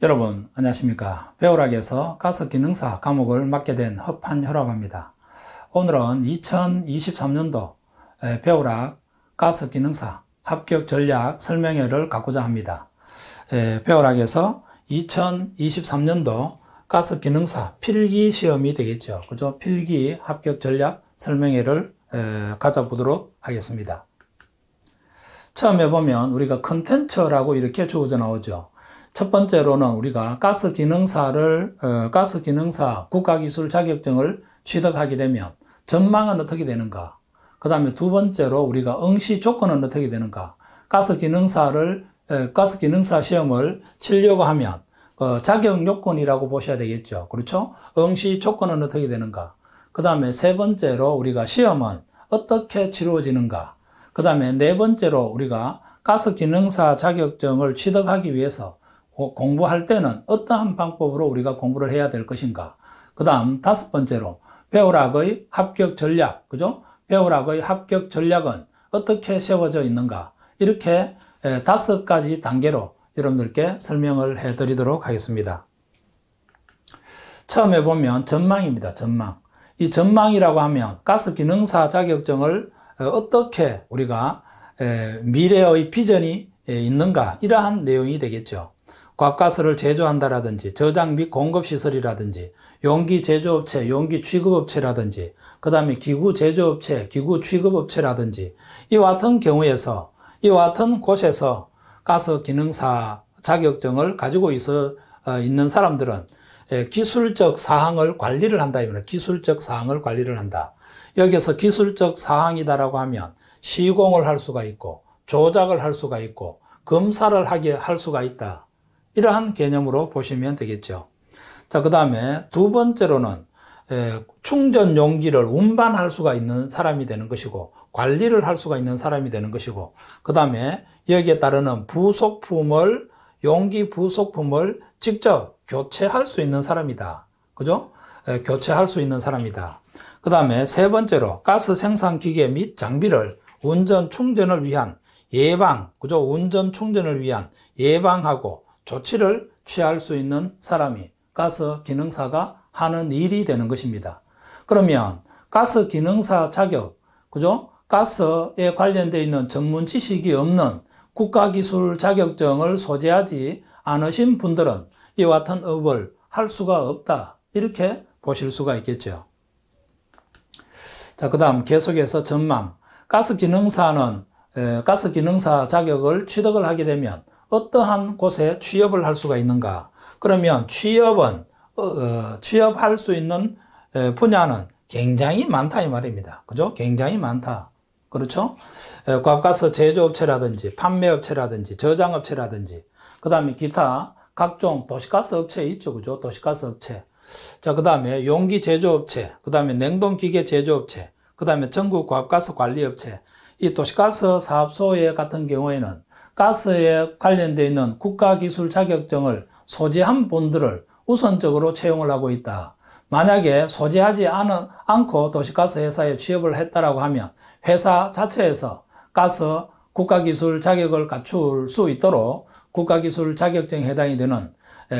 여러분 안녕하십니까 배우락에서 가스기능사 과목을 맡게 된허판효락입니다 오늘은 2023년도 배우락 가스기능사 합격 전략 설명회를 갖고자 합니다 배우락에서 2023년도 가스기능사 필기 시험이 되겠죠 그죠 필기 합격 전략 설명회를 가져보도록 하겠습니다 처음에 보면 우리가 컨텐츠라고 이렇게 주어져 나오죠 첫 번째로는 우리가 가스 기능사를 어, 가스 기능사 국가기술 자격증을 취득하게 되면 전망은 어떻게 되는가? 그 다음에 두 번째로 우리가 응시 조건은 어떻게 되는가? 가스 기능사를 에, 어, 가스 기능사 시험을 치려고 하면 어, 자격 요건이라고 보셔야 되겠죠. 그렇죠? 응시 조건은 어떻게 되는가? 그 다음에 세 번째로 우리가 시험은 어떻게 치루어지는가? 그 다음에 네 번째로 우리가 가스 기능사 자격증을 취득하기 위해서 공부할 때는 어떠한 방법으로 우리가 공부를 해야 될 것인가. 그 다음 다섯 번째로 배우락의 합격 전략, 그죠? 배우락의 합격 전략은 어떻게 세워져 있는가. 이렇게 다섯 가지 단계로 여러분들께 설명을 해 드리도록 하겠습니다. 처음에 보면 전망입니다. 전망. 이 전망이라고 하면 가스 기능사 자격증을 어떻게 우리가 미래의 비전이 있는가 이러한 내용이 되겠죠. 곽가스를 제조한다라든지 저장 및 공급 시설이라든지 용기 제조업체, 용기 취급업체라든지 그다음에 기구 제조업체, 기구 취급업체라든지 이와 같은 경우에서 이와 같은 곳에서 가스 기능사 자격증을 가지고 있어 어, 있는 사람들은 예, 기술적 사항을 관리를 한다 이거는 기술적 사항을 관리를 한다. 여기서 기술적 사항이다라고 하면 시공을 할 수가 있고 조작을 할 수가 있고 검사를 하게 할 수가 있다. 이러한 개념으로 보시면 되겠죠. 자, 그 다음에 두 번째로는 충전 용기를 운반할 수가 있는 사람이 되는 것이고 관리를 할 수가 있는 사람이 되는 것이고 그 다음에 여기에 따르는 부속품을 용기 부속품을 직접 교체할 수 있는 사람이다. 그죠? 교체할 수 있는 사람이다. 그 다음에 세 번째로 가스 생산 기계 및 장비를 운전 충전을 위한 예방, 그죠? 운전 충전을 위한 예방하고 조치를 취할 수 있는 사람이 가스 기능사가 하는 일이 되는 것입니다. 그러면 가스 기능사 자격, 그죠? 가스에 관련되어 있는 전문 지식이 없는 국가기술 자격증을 소지하지 않으신 분들은 이와 같은 업을 할 수가 없다. 이렇게 보실 수가 있겠죠. 자, 그 다음 계속해서 전망. 가스기능사는, 가스기능사 자격을 취득을 하게 되면 어떠한 곳에 취업을 할 수가 있는가? 그러면 취업은 어, 어 취업할 수 있는 분야는 굉장히 많다 이 말입니다. 그죠? 굉장히 많다. 그렇죠? 과가서 제조업체라든지 판매업체라든지 저장업체라든지 그다음에 기타 각종 도시가스 업체 있죠. 그죠? 도시가스 업체. 자, 그다음에 용기 제조업체, 그다음에 냉동기계 제조업체, 그다음에 전국 과가스 관리업체. 이 도시가스 사업소에 같은 경우에는 가스에 관련되어 있는 국가기술 자격증을 소지한 분들을 우선적으로 채용을 하고 있다. 만약에 소지하지 않 않고 도시가스 회사에 취업을 했다라고 하면 회사 자체에서 가스 국가기술 자격을 갖출 수 있도록 국가기술 자격증에 해당이 되는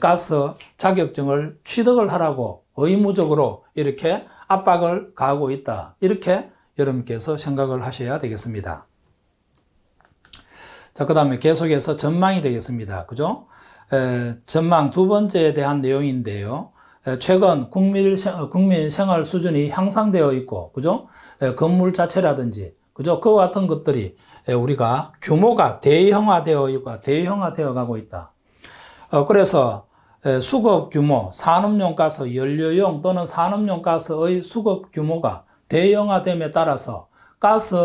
가스 자격증을 취득을 하라고 의무적으로 이렇게 압박을 가하고 있다. 이렇게 여러분께서 생각을 하셔야 되겠습니다. 자, 그 다음에 계속해서 전망이 되겠습니다. 그죠? 에, 전망 두 번째에 대한 내용인데요. 에, 최근 국민, 어, 국민 생활 수준이 향상되어 있고, 그죠? 에, 건물 자체라든지, 그죠? 그와 같은 것들이 에, 우리가 규모가 대형화되어 있고, 대형화되어 가고 있다. 어, 그래서 에, 수급 규모, 산업용 가스, 연료용 또는 산업용 가스의 수급 규모가 대형화됨에 따라서 가스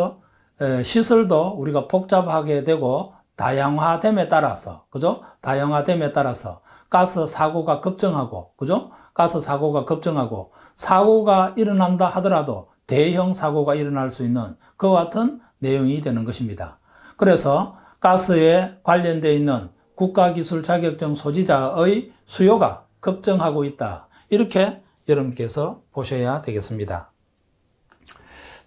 시설도 우리가 복잡하게 되고 다양화됨에 따라서, 그죠? 다양화됨에 따라서 가스 사고가 급증하고, 그죠? 가스 사고가 급증하고, 사고가 일어난다 하더라도 대형 사고가 일어날 수 있는 그와 같은 내용이 되는 것입니다. 그래서 가스에 관련되어 있는 국가기술 자격증 소지자의 수요가 급증하고 있다. 이렇게 여러분께서 보셔야 되겠습니다.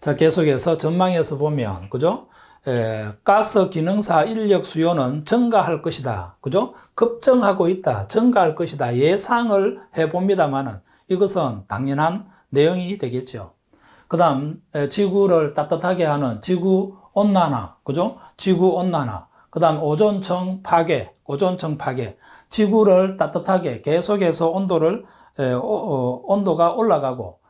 자, 계속해서 전망에서 보면, 그죠? 에, 가스 기능사 인력 수요는 증가할 것이다. 그죠? 급증하고 있다. 증가할 것이다. 예상을 해봅니다만은 이것은 당연한 내용이 되겠죠. 그 다음, 지구를 따뜻하게 하는 지구 온난화. 그죠? 지구 온난화. 그 다음, 오존층 파괴. 오존층 파괴. 지구를 따뜻하게 계속해서 온도를, 에, 어, 어, 온도가 올라가고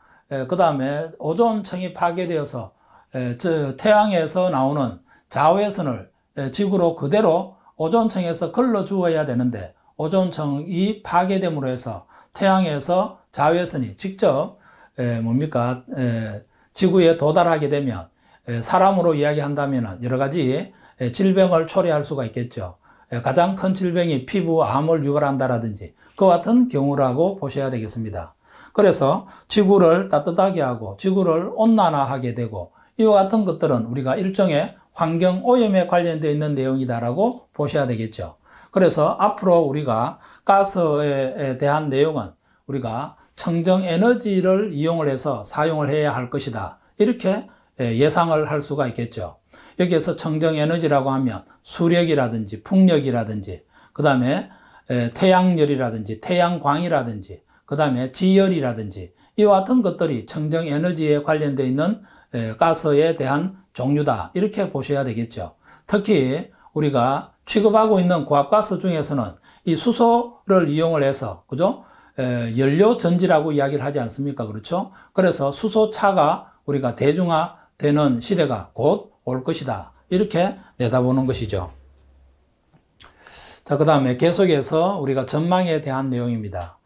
그 다음에 오존층이 파괴되어서 에, 태양에서 나오는 자외선을 에, 지구로 그대로 오존층에서 걸러주어야 되는데 오존층이 파괴됨으로 해서 태양에서 자외선이 직접 에, 뭡니까 에, 지구에 도달하게 되면 에, 사람으로 이야기한다면 여러 가지 에, 질병을 초래할 수가 있겠죠. 에, 가장 큰 질병이 피부암을 유발한다라든지 그 같은 경우라고 보셔야 되겠습니다. 그래서 지구를 따뜻하게 하고 지구를 온난화하게 되고 이와 같은 것들은 우리가 일종의 환경 오염에 관련되어 있는 내용이다라고 보셔야 되겠죠. 그래서 앞으로 우리가 가스에 대한 내용은 우리가 청정 에너지를 이용을 해서 사용을 해야 할 것이다. 이렇게 예, 예상을 할 수가 있겠죠. 여기에서 청정 에너지라고 하면 수력이라든지 풍력이라든지 그 다음에 예, 태양열이라든지 태양광이라든지 그 다음에 지열이라든지 이와 같은 것들이 청정 에너지에 관련되어 있는 가스에 대한 종류다. 이렇게 보셔야 되겠죠. 특히 우리가 취급하고 있는 고압가스 중에서는 이 수소를 이용을 해서, 그죠? 연료 전지라고 이야기를 하지 않습니까? 그렇죠? 그래서 수소차가 우리가 대중화되는 시대가 곧 올 것이다. 이렇게 내다보는 것이죠. 자, 그 다음에 계속해서 우리가 전망에 대한 내용입니다.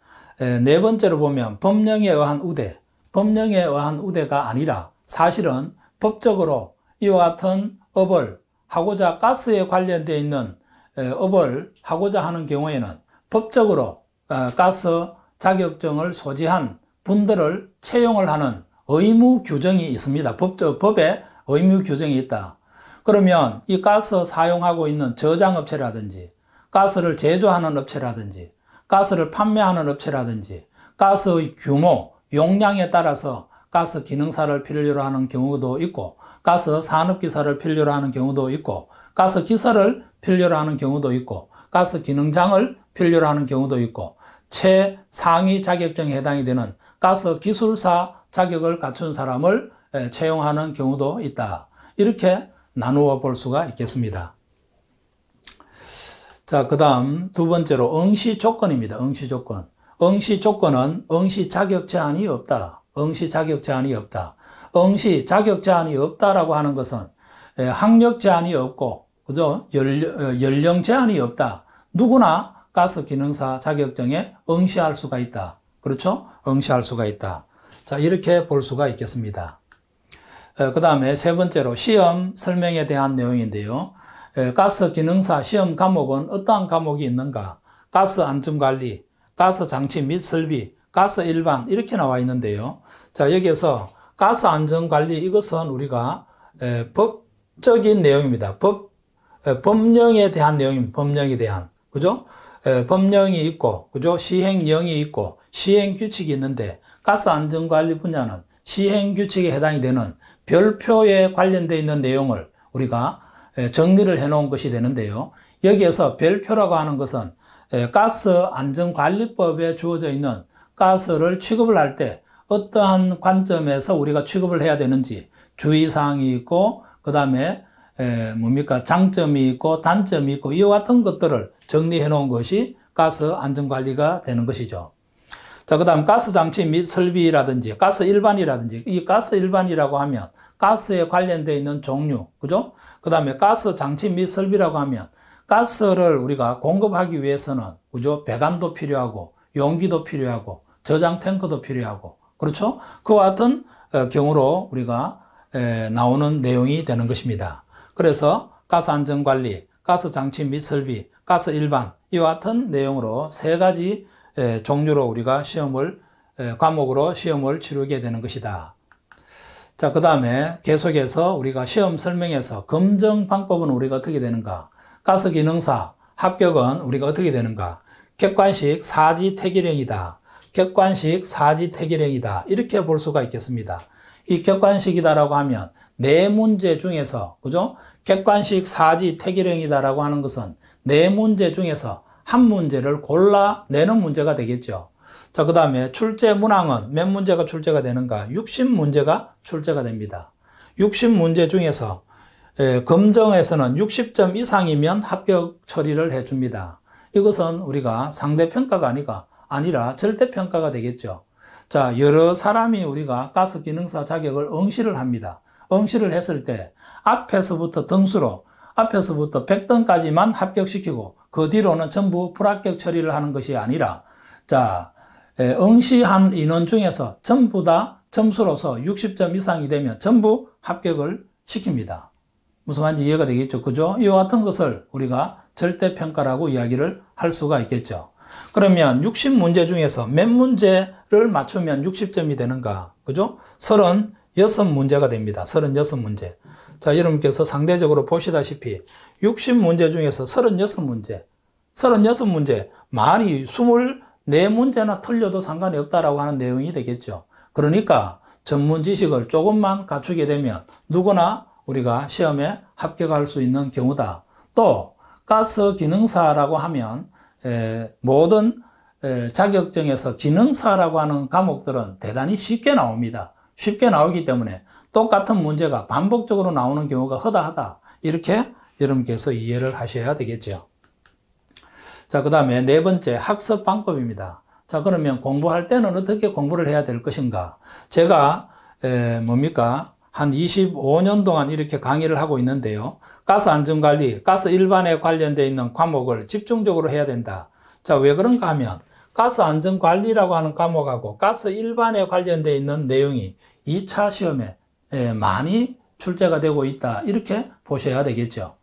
네 번째로 보면 법령에 의한 우대, 법령에 의한 우대가 아니라 사실은 법적으로 이와 같은 업을 하고자 가스에 관련되어 있는 업을 하고자 하는 경우에는 법적으로 어, 가스 자격증을 소지한 분들을 채용을 하는 의무 규정이 있습니다. 법적, 법에 의무 규정이 있다. 그러면 이 가스 사용하고 있는 저장업체라든지 가스를 제조하는 업체라든지 가스를 판매하는 업체라든지 가스의 규모, 용량에 따라서 가스 기능사를 필요로 하는 경우도 있고 가스 산업기사를 필요로 하는 경우도 있고 가스 기사를 필요로 하는 경우도 있고 가스 기능장을 필요로 하는 경우도 있고 최상위 자격증에 해당이 되는 가스 기술사 자격을 갖춘 사람을 채용하는 경우도 있다. 이렇게 나누어 볼 수가 있겠습니다. 자, 그 다음 두 번째로 응시 조건입니다. 응시 조건. 응시 조건은 응시 자격 제한이 없다. 응시 자격 제한이 없다. 응시 자격 제한이 없다라고 하는 것은 예, 학력 제한이 없고, 그죠? 연령, 어, 연령 제한이 없다. 누구나 가스 기능사 자격증에 응시할 수가 있다. 그렇죠? 응시할 수가 있다. 자, 이렇게 볼 수가 있겠습니다. 어, 그 다음에 세 번째로 시험 설명에 대한 내용인데요. 가스 기능사 시험 과목은 어떠한 과목이 있는가? 가스 안전 관리, 가스 장치 및 설비, 가스 일반 이렇게 나와 있는데요. 자, 여기에서 가스 안전 관리 이것은 우리가 법적인 내용입니다. 법 법령에 대한 내용입니다. 법령에 대한. 그죠? 법령이 있고, 그죠? 시행령이 있고, 시행규칙이 있는데, 가스 안전관리 분야는 시행규칙에 해당이 되는 별표에 관련되어 있는 내용을 우리가 예, 정리를 해 놓은 것이 되는데요. 여기에서 별표라고 하는 것은 예, 가스 안전관리법에 주어져 있는 가스를 취급을 할 때 어떠한 관점에서 우리가 취급을 해야 되는지 주의사항이 있고 그 다음에 예, 뭡니까 장점이 있고 단점이 있고 이와 같은 것들을 정리해 놓은 것이 가스 안전관리가 되는 것이죠. 자, 그 다음 가스 장치 및 설비라든지, 가스 일반이라든지, 이 가스 일반이라고 하면 가스에 관련되어 있는 종류, 그죠? 그 다음에 가스 장치 및 설비라고 하면 가스를 우리가 공급하기 위해서는, 그죠? 배관도 필요하고, 용기도 필요하고, 저장 탱크도 필요하고, 그렇죠? 그와 같은 어, 경우로 우리가 나오는 내용이 되는 것입니다. 그래서 가스 안전 관리, 가스 장치 및 설비, 가스 일반, 이와 같은 내용으로 세 가지 예, 종류로 우리가 시험을 예, 과목으로 시험을 치르게 되는 것이다. 자, 그 다음에 계속해서 우리가 시험 설명에서 검증 방법은 우리가 어떻게 되는가? 가스기능사 합격은 우리가 어떻게 되는가? 객관식 사지태기령이다. 객관식 사지태기령이다. 이렇게 볼 수가 있겠습니다. 이 객관식이다라고 하면 네 문제 중에서 그죠? 객관식 사지태기령이다라고 하는 것은 네 문제 중에서 한 문제를 골라내는 문제가 되겠죠. 자, 그 다음에 출제 문항은 몇 문제가 출제가 되는가? 60문제가 출제가 됩니다. 60문제 중에서 예, 검정에서는 60점 이상이면 합격 처리를 해줍니다. 이것은 우리가 상대평가가 아니가, 아니라 절대평가가 되겠죠. 자, 여러 사람이 우리가 가스기능사 자격을 응시를 합니다. 응시를 했을 때 앞에서부터 등수로 앞에서부터 100등까지만 합격시키고 그 뒤로는 전부 불합격 처리를 하는 것이 아니라 자 응시한 인원 중에서 전부 다 점수로서 60점 이상이 되면 전부 합격을 시킵니다. 무슨 말인지 이해가 되겠죠. 그죠? 이와 같은 것을 우리가 절대평가라고 이야기를 할 수가 있겠죠. 그러면 60문제 중에서 몇 문제를 맞추면 60점이 되는가? 그죠? 36문제가 됩니다. 36문제. 자, 여러분께서 상대적으로 보시다시피 60문제 중에서 36문제, 36문제, 많이 24문제나 틀려도 상관이 없다라고 하는 내용이 되겠죠. 그러니까 전문 지식을 조금만 갖추게 되면 누구나 우리가 시험에 합격할 수 있는 경우다. 또 가스 기능사라고 하면 에, 모든 에, 자격증에서 기능사라고 하는 과목들은 대단히 쉽게 나옵니다. 쉽게 나오기 때문에 똑같은 문제가 반복적으로 나오는 경우가 허다하다. 이렇게 여러분께서 이해를 하셔야 되겠죠. 자, 그 다음에 네 번째 학습 방법입니다. 자, 그러면 공부할 때는 어떻게 공부를 해야 될 것인가? 제가, 에, 뭡니까? 한 25년 동안 이렇게 강의를 하고 있는데요. 가스 안전관리, 가스 일반에 관련되어 있는 과목을 집중적으로 해야 된다. 자, 왜 그런가 하면, 가스 안전관리라고 하는 과목하고 가스 일반에 관련되어 있는 내용이 2차 시험에 예, 많이 출제가 되고 있다. 이렇게 보셔야 되겠죠.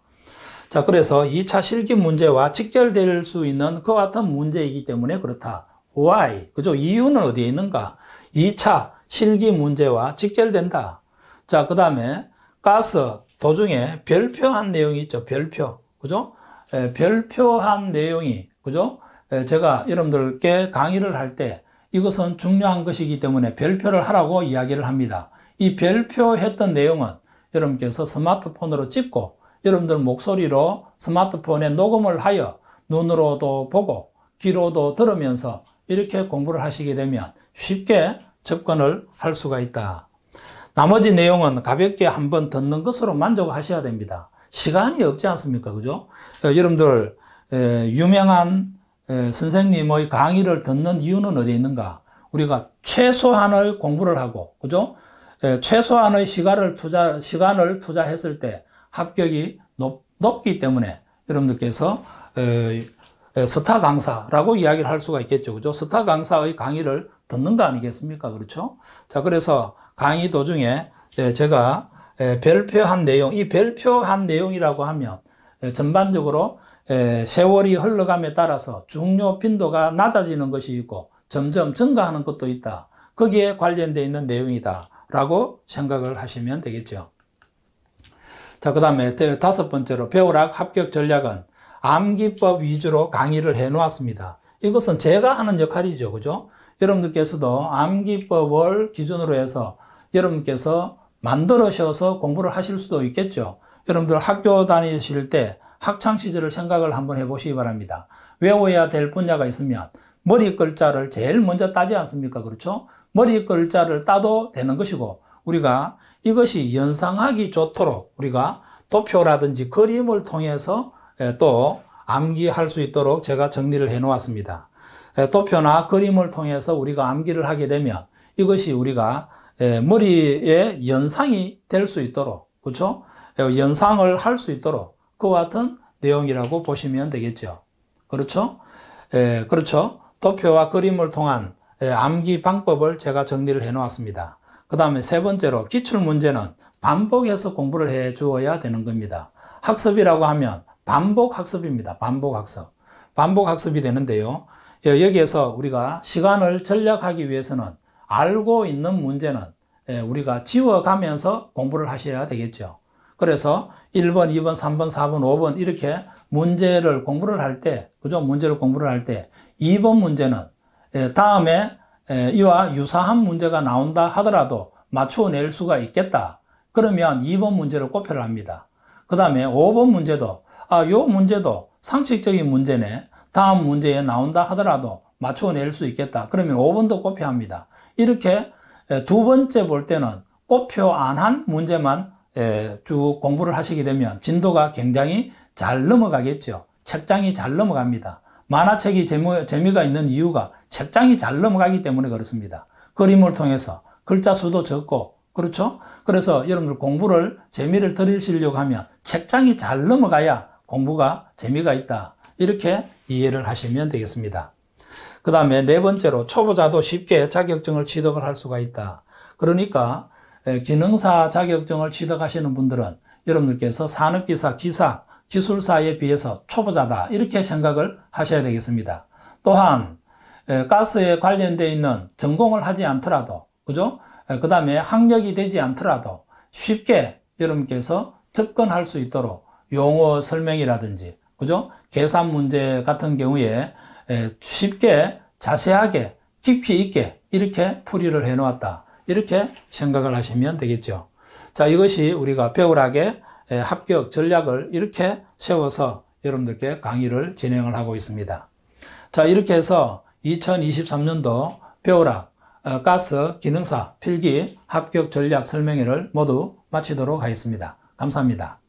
자, 그래서 2차 실기 문제와 직결될 수 있는 그 같은 문제이기 때문에 그렇다. Why? 그죠? 이유는 어디에 있는가? 2차 실기 문제와 직결된다. 자, 그 다음에 가스 도중에 별표한 내용이 있죠. 별표. 그죠? 에, 예, 별표한 내용이. 그죠? 에, 예, 제가 여러분들께 강의를 할 때 이것은 중요한 것이기 때문에 별표를 하라고 이야기를 합니다. 이 별표했던 내용은 여러분께서 스마트폰으로 찍고 여러분들 목소리로 스마트폰에 녹음을 하여 눈으로도 보고 귀로도 들으면서 이렇게 공부를 하시게 되면 쉽게 접근을 할 수가 있다. 나머지 내용은 가볍게 한번 듣는 것으로 만족하셔야 됩니다. 시간이 없지 않습니까? 그죠? 그러니까 여러분들, 유명한 선생님의 강의를 듣는 이유는 어디에 있는가? 우리가 최소한의 공부를 하고, 그죠? 예, 최소한의 시간을 투자 시간을 투자했을 때 합격이 높, 높기 때문에 여러분들께서 스타 강사라고 이야기를 할 수가 있겠죠. 그죠? 스타 강사의 강의를 듣는 거 아니겠습니까? 그렇죠? 자, 그래서 강의 도중에 제가 별표한 내용, 이 별표한 내용이라고 하면 전반적으로 세월이 흘러감에 따라서 중요 빈도가 낮아지는 것이 있고 점점 증가하는 것도 있다. 거기에 관련되어 있는 내용이다. 라고 생각을 하시면 되겠죠. 자, 그 다음에 다섯 번째로 배우락 합격 전략은 암기법 위주로 강의를 해 놓았습니다. 이것은 제가 하는 역할이죠. 그죠? 여러분들께서도 암기법을 기준으로 해서 여러분께서 만들어셔서 공부를 하실 수도 있겠죠. 여러분들 학교 다니실 때 학창 시절을 생각을 한번 해보시기 바랍니다. 외워야 될 분야가 있으면 머리 글자를 제일 먼저 따지 않습니까? 그렇죠? 머리 글자를 따도 되는 것이고 우리가 이것이 연상하기 좋도록 우리가 도표라든지 그림을 통해서 또 암기할 수 있도록 제가 정리를 해 놓았습니다. 도표나 그림을 통해서 우리가 암기를 하게 되면 이것이 우리가 머리에 연상이 될 수 있도록 그렇죠? 연상을 할 수 있도록 그와 같은 내용이라고 보시면 되겠죠. 그렇죠? 그렇죠. 도표와 그림을 통한 예, 암기 방법을 제가 정리를 해 놓았습니다. 그 다음에 세 번째로 기출 문제는 반복해서 공부를 해 주어야 되는 겁니다. 학습이라고 하면 반복 학습입니다. 반복 학습. 반복 학습이 되는데요. 예, 여기에서 우리가 시간을 전략하기 위해서는 알고 있는 문제는 예, 우리가 지워가면서 공부를 하셔야 되겠죠. 그래서 1번, 2번, 3번, 4번, 5번 이렇게 문제를 공부를 할 때, 그죠? 문제를 공부를 할 때 2번 문제는 예, 다음에 예, 이와 유사한 문제가 나온다 하더라도 맞춰낼 수가 있겠다. 그러면 2번 문제를 꼽혀를 합니다. 그 다음에 5번 문제도 아, 요 문제도 상식적인 문제네. 다음 문제에 나온다 하더라도 맞춰낼 수 있겠다. 그러면 5번도 꼽혀 합니다. 이렇게 예, 두 번째 볼 때는 꼽혀 안 한 문제만 쭉 공부를 하시게 되면 진도가 굉장히 잘 넘어가겠죠. 책장이 잘 넘어갑니다. 만화책이 재미, 재미가 있는 이유가 책장이 잘 넘어가기 때문에 그렇습니다. 그림을 통해서 글자 수도 적고 그렇죠? 그래서 여러분들 공부를 재미를 들으시려고 하면 책장이 잘 넘어가야 공부가 재미가 있다. 이렇게 이해를 하시면 되겠습니다. 그 다음에 네 번째로 초보자도 쉽게 자격증을 취득을 할 수가 있다. 그러니까 기능사 자격증을 취득하시는 분들은 여러분들께서 산업기사, 기사 기술사에 비해서 초보자다 이렇게 생각을 하셔야 되겠습니다. 또한 가스에 관련되어 있는 전공을 하지 않더라도 그죠? 그 다음에 학력이 되지 않더라도 쉽게 여러분께서 접근할 수 있도록 용어 설명이라든지 그죠? 계산 문제 같은 경우에 쉽게 자세하게 깊이 있게 이렇게 풀이를 해 놓았다 이렇게 생각을 하시면 되겠죠. 자 이것이 우리가 배울하게 합격 전략을 이렇게 세워서 여러분들께 강의를 진행을 하고 있습니다. 자, 이렇게 해서 2023년도 배우라 어, 가스 기능사 필기 합격 전략 설명회를 모두 마치도록 하겠습니다. 감사합니다.